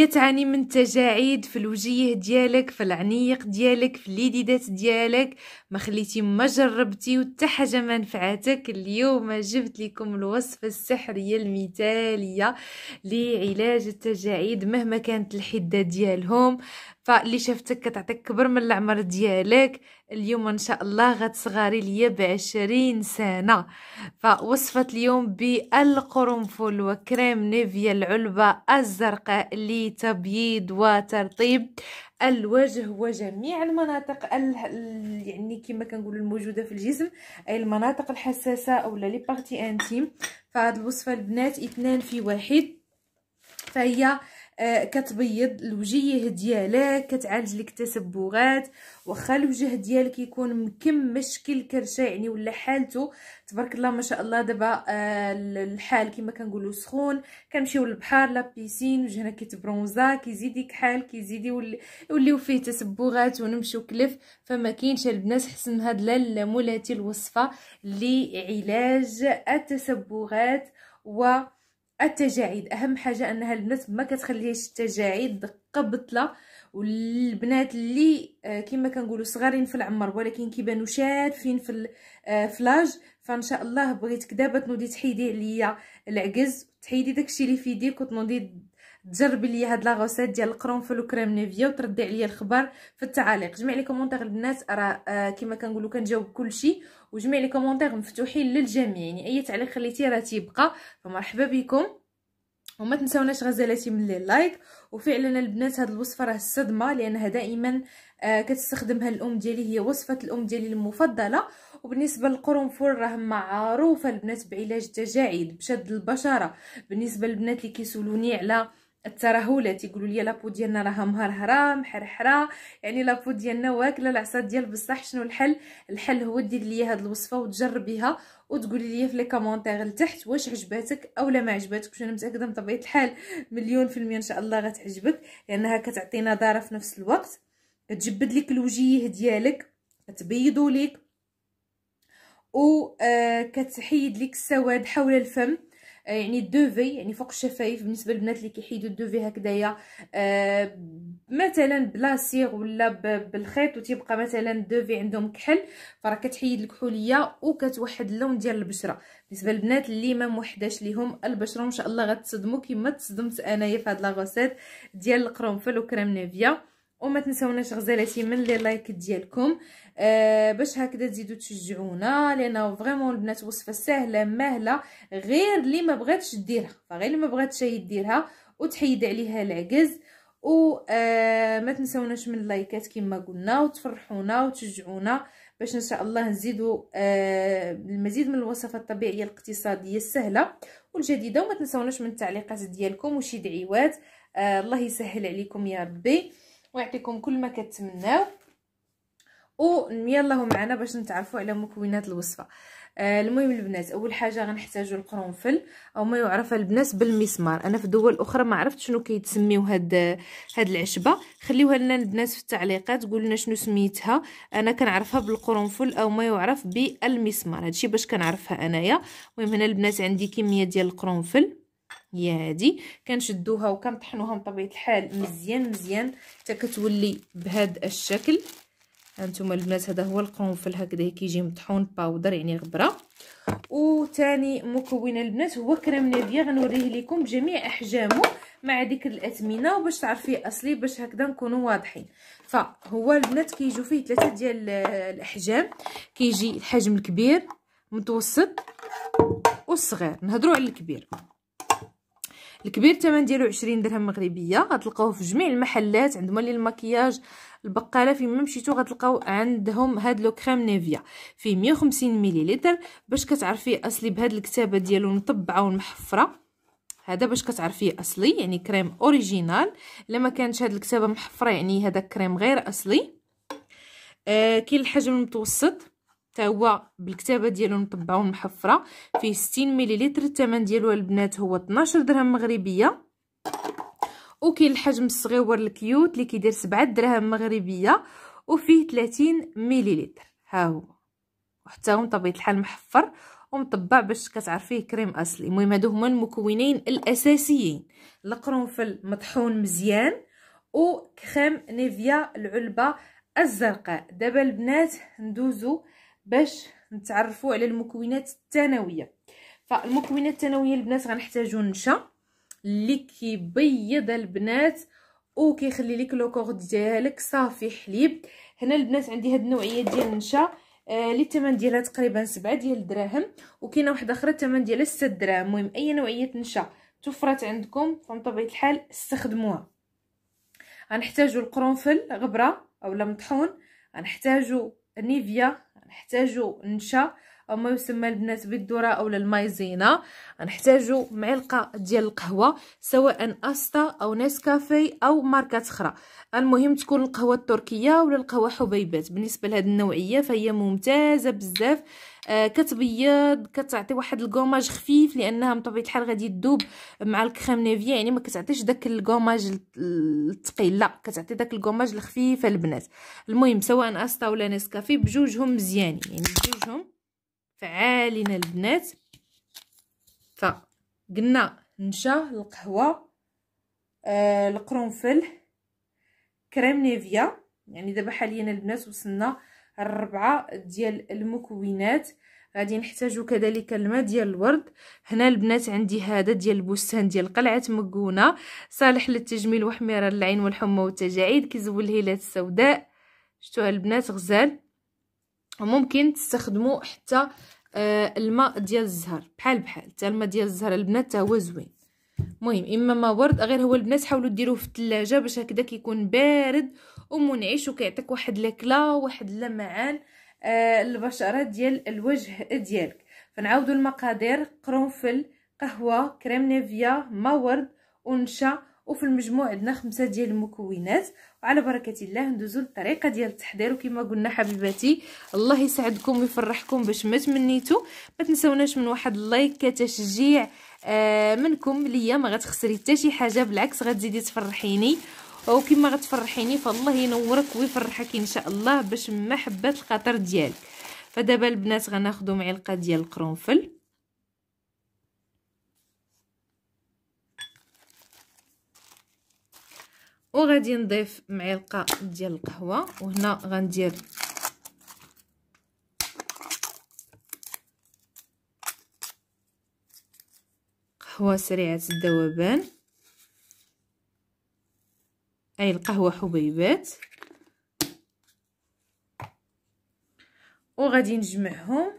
كتعاني من التجاعيد في الوجيه ديالك في العنيق ديالك في اليديدات ديالك ما خليتي ما جربتي وتا حاجه ما نفعتك اليوم جبت لكم الوصفه السحريه المثاليه لعلاج التجاعيد مهما كانت الحده ديالهم فاللي شفتك كتعطيك كبر من العمر ديالك اليوم ان شاء الله غتصغري ليا بعشرين سنه فوصفه اليوم بالقرنفل وكريم نيفيا العلبه الزرقاء لتبييض وترطيب الوجه وجميع المناطق ال... يعني كما كنقولوا الموجوده في الجسم اي المناطق الحساسه او لي بارتي انتيم فهاد الوصفه البنات اثنان في واحد فهي آه، كتبيض الوجيه ديالك كتعالج لك التسبغات واخا الوجه ديالك يكون مكمش كل كرشه يعني ولا حالته تبارك الله ما شاء الله دابا آه، الحال كما كنقولوا سخون كنمشيو للبحر لا بيسين وجهنا كيتبرونزا كيزيد حال كيزيد يوليو فيه تسبغات ونمشيو كلف فما كاينش البنات حسن هاد لا مولاتي الوصفه لعلاج التسبغات و التجاعيد اهم حاجه انها البنات ما كتخليهاش التجاعيد دقه بطله والبنات اللي آه، كما كنقولوا صغارين في العمر ولكن كيبانوا شادفين في آه، فلاج فان شاء الله بغيتك دابا تنوضي تحيدي عليا العجز تحيدي داكشي اللي في يديك وتنوضي تجربي ليا هاد لا غوسيت ديال القرنفل وكريم نيفيا وتردي عليا الخبر في التعاليق جميع لي كومونتير البنات راه كما كنقولوا كنجاوب كلشي وجميع لي كومونتير مفتوحين للجميع يعني اي تعليق خليتيه راه تيبقى فمرحبا بكم وما تنساوناش غزالاتي من لي لايك وفعلا البنات هاد الوصفه راه الصدمه لانها دائما آه كتستخدمها الام ديالي هي وصفه الام ديالي المفضله وبالنسبه للقرنفل راه معروفه البنات بعلاج التجاعيد بشد البشره بالنسبه للبنات اللي كيسولوني على الترهلات يقولوا لي لابو ديالنا راها مهرهره محرحره يعني لابو ديالنا واكله العصا ديال بصح شنو الحل الحل هو دير لي هاد الوصفه وتجربيها وتقولي لي في لي كومونتير لتحت واش عجباتك اولا ما عجباتكش انا متاكده بطبيعه الحال مليون في المية ان شاء الله غتعجبك لانها كتعطينا دارة في نفس الوقت كتجبد لك الوجيه ديالك كتبيضوا لك وكتحيد آه، كتحيد لك السواد حول الفم آه، يعني الدوفي يعني فوق الشفايف بالنسبه للبنات اللي كيحيدوا الدوفي هكذايا آه مثلا بلاصير ولا بالخيط وتيبقى مثلا الدوفي عندهم كحل فراه كتحيد الكحوليه وكتوحد اللون ديال البشره بالنسبه للبنات اللي ما موحداش ليهم البشره ان شاء الله غتصدموا كما تصدمت انايا في هاد لا ديال القرنفل وكريم نيفيا وما تنساوناش غزالاتي من لي لايك ديالكم آه باش هكذا تزيدوا تشجعونا لان فريمون البنات وصفه سهله مهله غير اللي ما بغاتش ديرها فغير اللي ما بغاتش يديرها وتحيد عليها العجز و آه، ما تنساوناش من اللايكات كما قلنا وتفرحونا وتشجعونا باش ان شاء الله نزيدوا آه، المزيد من الوصفات الطبيعيه الاقتصاديه السهله والجديده وما تنساوناش من التعليقات ديالكم وشي دعيوات آه، الله يسهل عليكم يا ربي ويعطيكم كل ما كتمناو ويلا هو معنا باش نتعرفوا على مكونات الوصفه آه المهم البنات اول حاجه غنحتاجوا القرنفل او ما يعرف البنات بالمسمار انا في دول اخرى ما عرفت شنو كيتسميو هاد هاد العشبه خليوها لنا البنات في التعليقات قولوا لنا شنو سميتها انا كنعرفها بالقرنفل او ما يعرف بالمسمار هادشي باش كنعرفها انايا المهم هنا البنات عندي كميه ديال القرنفل هي هادي كنشدوها وكنطحنوها بطبيعه الحال مزيان مزيان حتى كتولي بهذا الشكل هانتوما البنات هذا هو القنفل هكذا كيجي مطحون باودر يعني غبره وثاني مكون البنات هو كريم نيفيا غنوريه لكم بجميع احجامه مع ذكر الاثمنه وباش تعرفيه اصلي باش هكذا نكونوا واضحين فهو البنات كيجيو فيه ثلاثه ديال الاحجام كيجي الحجم الكبير متوسط والصغير نهضروا على الكبير الكبير الثمن ديالو 20 درهم مغربيه غتلقاوه في جميع المحلات عند مولي المكياج البقاله فين ما مشيتو غتلقاو عندهم هاد لو كريم نيفيا فيه 150 مليلتر باش كتعرفيه اصلي بهاد الكتابه ديالو مطبعه ومحفره هذا باش كتعرفيه اصلي يعني كريم اوريجينال ما كانتش هاد الكتابه محفره يعني هذا كريم غير اصلي آه كاين الحجم المتوسط حتى هو بالكتابه ديالو مطبعه ومحفره فيه 60 مليلتر الثمن ديالو البنات هو 12 درهم مغربيه وكاين الحجم الصغيور الكيوت اللي كيدير 7 دراهم مغربيه وفيه 30 مليلتر ها هو وحتى هو بطبيعه الحال محفر ومطبع باش كتعرفيه كريم اصلي المهم هادو هما المكونين الاساسيين القرنفل مطحون مزيان وكريم نيفيا العلبه الزرقاء دابا البنات ندوزو باش نتعرفوا على المكونات الثانويه فالمكونات الثانويه البنات غنحتاجو نشا اللي كيبيض البنات وكيخلي لك لو كور ديالك صافي حليب هنا البنات عندي هاد النوعيه ديال النشا اللي آه الثمن ديالها تقريبا سبعة ديال الدراهم وكاينه واحده اخرى الثمن ديالها 6 دراهم المهم اي نوعيه نشا توفرت عندكم فمن الحال استخدموها غنحتاجو القرنفل غبره اولا مطحون غنحتاجو نيفيا نحتاجو نشا او ما يسمى البنات بالذره اولا المايزينا غنحتاجو معلقه ديال القهوه سواء استا او نسكافي او ماركات اخرى المهم تكون القهوه التركيه ولا القهوه حبيبات بالنسبه لهاد النوعيه فهي ممتازه بزاف آه كتبيض كتعطي واحد الكوماج خفيف لانها بطبيعه الحال غادي تذوب مع الكريم نيفيه يعني ما كتعطيش داك الكوماج الثقيل لا كتعطي داك الكوماج الخفيف البنات المهم سواء استا ولا نسكافي بجوجهم مزيانين يعني بجوجهم فعالين البنات ف قلنا نشا القهوه آه القرنفل كريم نيفيا يعني دابا حاليا البنات وصلنا الربعه ديال المكونات غادي نحتاجو كذلك الماء ديال الورد هنا البنات عندي هذا ديال البستان ديال قلعه مكونه صالح للتجميل وحميره للعين والحمى والتجاعيد كيزول الهيلات السوداء شتوها البنات غزال وممكن تستخدموا حتى آه، الماء ديال الزهر بحال بحال حتى الماء ديال الزهر البنات حتى هو زوين المهم اما ما ورد غير هو البنات حاولوا ديروه في الثلاجه باش هكذا كيكون بارد ومنعش وكيعطيك واحد لكلا واحد اللمعان آه البشره ديال الوجه ديالك فنعاودوا المقادير قرنفل قهوه كريم نيفيا ما ورد ونشا وفي المجموع عندنا خمسه ديال المكونات وعلى بركه الله ندوزو للطريقه ديال التحضير وكما قلنا حبيباتي الله يسعدكم ويفرحكم باش ما تمنيتو ما تنساوناش من واحد اللايك كتشجيع آه منكم ليا ما غتخسري حتى شي حاجه بالعكس غتزيدي تفرحيني وكما غتفرحيني فالله ينورك ويفرحك ان شاء الله باش ما حبات الخاطر ديالك فدابا البنات غناخذوا معلقه ديال القرنفل وغادي نضيف معلقه ديال القهوه وهنا غندير قهوه سريعه الذوبان أي القهوة حبيبات وغادي نجمعهم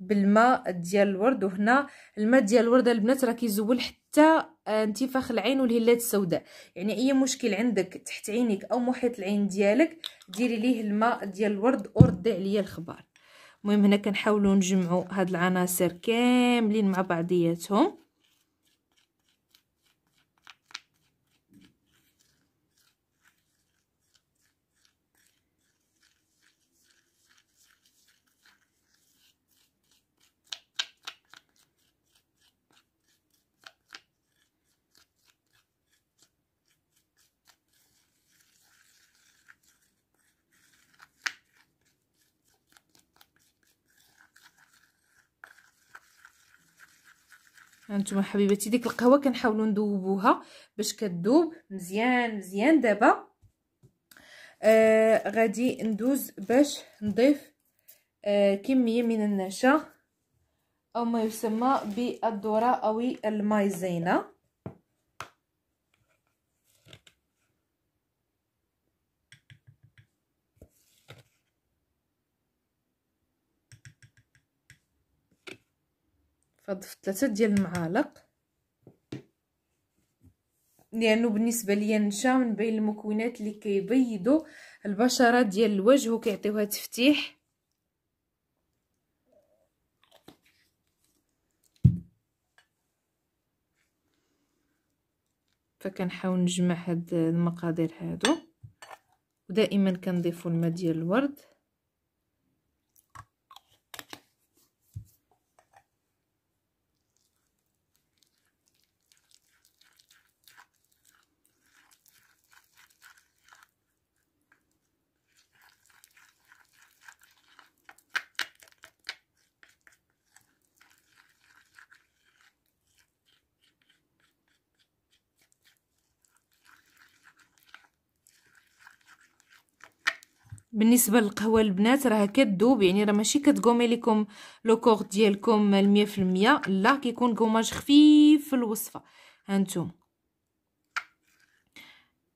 بالماء ديال الورد وهنا الماء ديال الورد البنات راه كيزول حتى آه، انتفاخ العين والهلات السوداء يعني اي مشكل عندك تحت عينيك او محيط العين ديالك ديري ليه الماء ديال الورد وردي عليا الخبار المهم هنا كنحاولوا نجمعوا هاد العناصر كاملين مع بعضياتهم هانتوما حبيباتي ديك القهوه كنحاولوا نذوبوها باش كتذوب مزيان مزيان دابا آه غادي ندوز باش نضيف آه كميه من النشا او ما يسمى بالذره او المايزينا فضفت ثلاثه ديال المعالق لانه بالنسبه ليا النشا من بين المكونات اللي كيبيضوا البشره ديال الوجه وكيعطيوها تفتيح فكنحاول نجمع هاد المقادير هادو ودائما كنضيفوا الماء ديال الورد بالنسبه للقهوه البنات راه كتذوب يعني راه ماشي كتقومي لكم لو كور ديالكم 100% لا كيكون قوماج خفيف في الوصفه هانتوما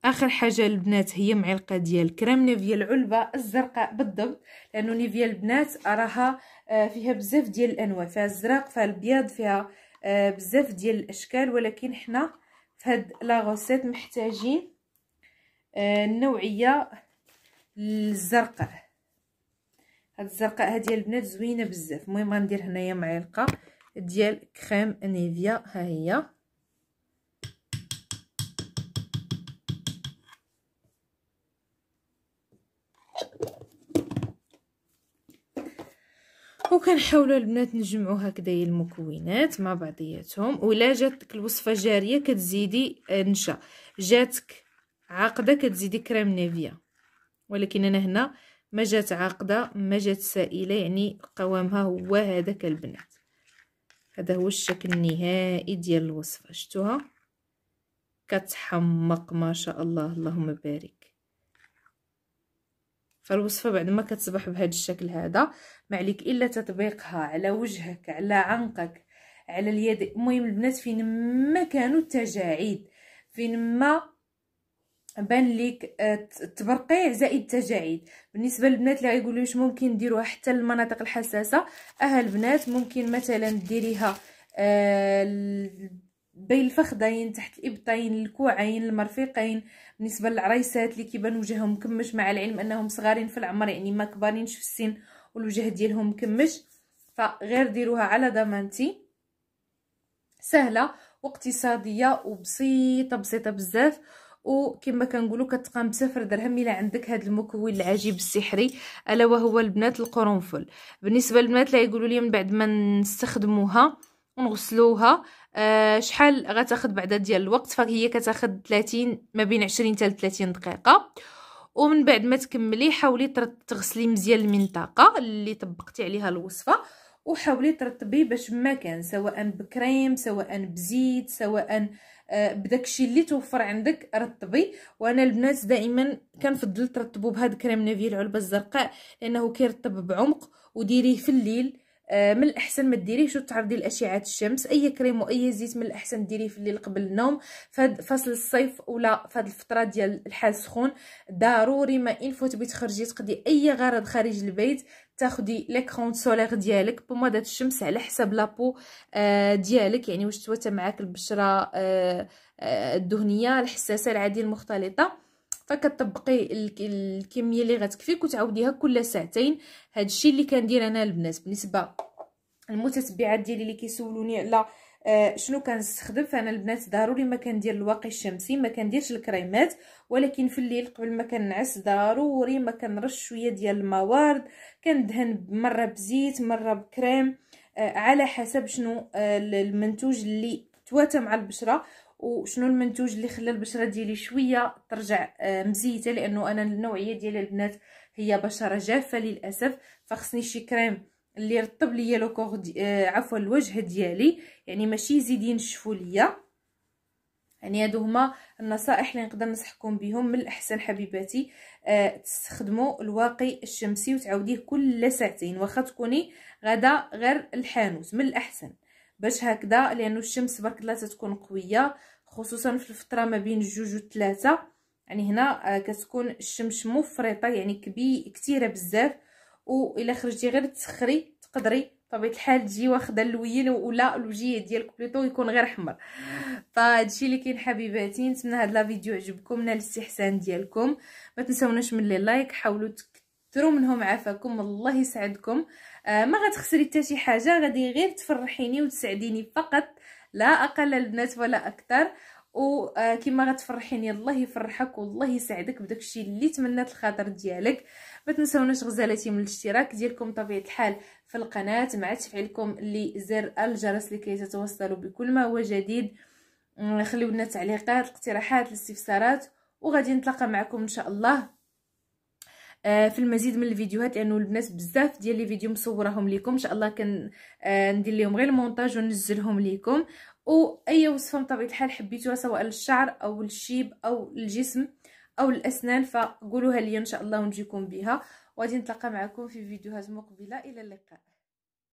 اخر حاجه البنات هي معلقه ديال كريم نيفيا العلبه الزرقاء بالضبط لانه نيفيا البنات راها آه، فيها بزاف ديال الانواع فيها الزرق فيها البيض فيها آه، بزاف ديال الاشكال ولكن حنا في هاد لا محتاجين آه، النوعيه الزرقاء هاد الزرقاء هادي البنات زوينه بزاف المهم غندير هنايا معلقه ديال كريم نيفيا ها هي وكنحاولوا البنات نجمعوا هكذا المكونات مع بعضياتهم ولا جاتك الوصفه جاريه كتزيدي نشا جاتك عاقده كتزيدي كريم نيفيا ولكن انا هنا ما جات عاقده ما جات سائله يعني قوامها هو هذاك البنات هذا هو الشكل النهائي ديال الوصفه شفتوها كتحمق ما شاء الله اللهم بارك فالوصفه بعد ما كتصبح بهذا الشكل هذا ما عليك الا تطبيقها على وجهك على عنقك على اليد المهم البنات فين ما كانوا التجاعيد فين ما بان ليك التبرقيع آه، زائد التجاعيد بالنسبه للبنات اللي غيقولوا واش ممكن نديروها حتى للمناطق الحساسه اه البنات ممكن مثلا ديريها آه، بين الفخذين تحت الابطين الكوعين المرفقين بالنسبه للعريسات اللي كيبان وجههم مكمش مع العلم انهم صغارين في العمر يعني ما كبارينش في السن والوجه ديالهم مكمش فغير ديروها على ضمانتي سهله واقتصاديه وبسيطه بسيطه بزاف وكما كنقولوا كتقام بصفر درهم الا عندك هذا المكون العجيب السحري الا وهو البنات القرنفل بالنسبه للبنات لا يقولوا لي من بعد ما نستخدموها ونغسلوها أه شحال غتاخد بعدا ديال الوقت فهي كتاخد 30 ما بين 20 حتى 30 دقيقه ومن بعد ما تكملي حاولي تغسلي مزيان المنطقه اللي طبقتي عليها الوصفه وحاولي ترطبي باش ما كان سواء بكريم سواء بزيت سواء بداكشي اللي توفر عندك رطبي وانا البنات دائما كنفضل ترطبوا بهاد كريم نافي العلبه الزرقاء لانه كيرطب بعمق وديريه في الليل آه، من الاحسن ما ديريهش وتعرضي لاشعه الشمس اي كريم واي زيت من الاحسن ديريه في الليل قبل النوم فهاد فصل الصيف ولا فهاد الفتره ديال الحال السخون ضروري ما ان فوت تخرجي تقضي اي غرض خارج البيت تاخدي ليكرون سولير ديالك بمضة الشمس على حسب لابو آه، ديالك يعني واش تواتى معاك البشره آه، آه، الدهنيه الحساسه العاديه المختلطه فكتطبقي الكميه اللي غتكفيك وتعاوديها كل ساعتين الشيء اللي كندير انا البنات بالنسبه المتتبعات ديالي اللي كيسولوني على آه، شنو كنستخدم فانا البنات ضروري ما كندير الواقي الشمسي ما كنديرش الكريمات ولكن في الليل قبل ما كنعس ضروري ما كنرش شويه ديال الموارد كندهن مره بزيت مره بكريم آه، على حسب شنو آه، المنتوج اللي تواتى مع البشره وشنو المنتوج اللي خلى البشره ديالي شويه ترجع مزيته لانه انا النوعيه ديال البنات هي بشره جافه للاسف فخصني شي كريم اللي رطب ليا لو كوغ دي... آه عفوا الوجه ديالي يعني ماشي يزيد ينشفوا ليا يعني هادو هما النصائح اللي نقدر نصحكم بهم من الاحسن حبيباتي آه تستخدموا الواقي الشمسي وتعاوديه كل ساعتين واخا تكوني غدا غير الحانوت من الاحسن باش هكذا لانه الشمس برك لا تكون قويه خصوصا في الفتره ما بين جوج وثلاثه يعني هنا آه كتكون الشمس مفرطه يعني كبي كثيره بزاف والا خرجتي غير تسخري تقدري بطبيعه الحال تجي واخده اللوين ولا الوجيه ديالك بلوتو يكون غير حمر فهادشي اللي كاين حبيباتي نتمنى هاد لا فيديو عجبكم نال الاستحسان ديالكم ما تنساوناش من لي لايك حاولوا تكثروا منهم عافاكم الله يسعدكم آه ما غتخسري حتى شي حاجه غادي غير تفرحيني وتسعديني فقط لا اقل البنات ولا اكثر وكما آه، غتفرحيني الله يفرحك والله يسعدك بداك الشيء اللي تمنات الخاطر ديالك ما تنساوناش غزالتي من الاشتراك ديالكم طبيعه الحال في القناه مع تفعيلكم لزر الجرس لكي تتوصلوا بكل ما هو جديد آه، خليو لنا تعليقات الاقتراحات الاستفسارات وغادي نتلاقى معكم ان شاء الله آه، في المزيد من الفيديوهات لانه البنات بزاف ديال لي فيديو مصورهم لكم ان شاء الله كندير لهم غير المونتاج وننزلهم لكم واي وصفه من طبيعه الحال حبيتوها سواء للشعر او للشيب او للجسم او الاسنان فقولوها لي ان شاء الله ونجيكم بها وغادي نتلاقى معكم في فيديوهات مقبله الى اللقاء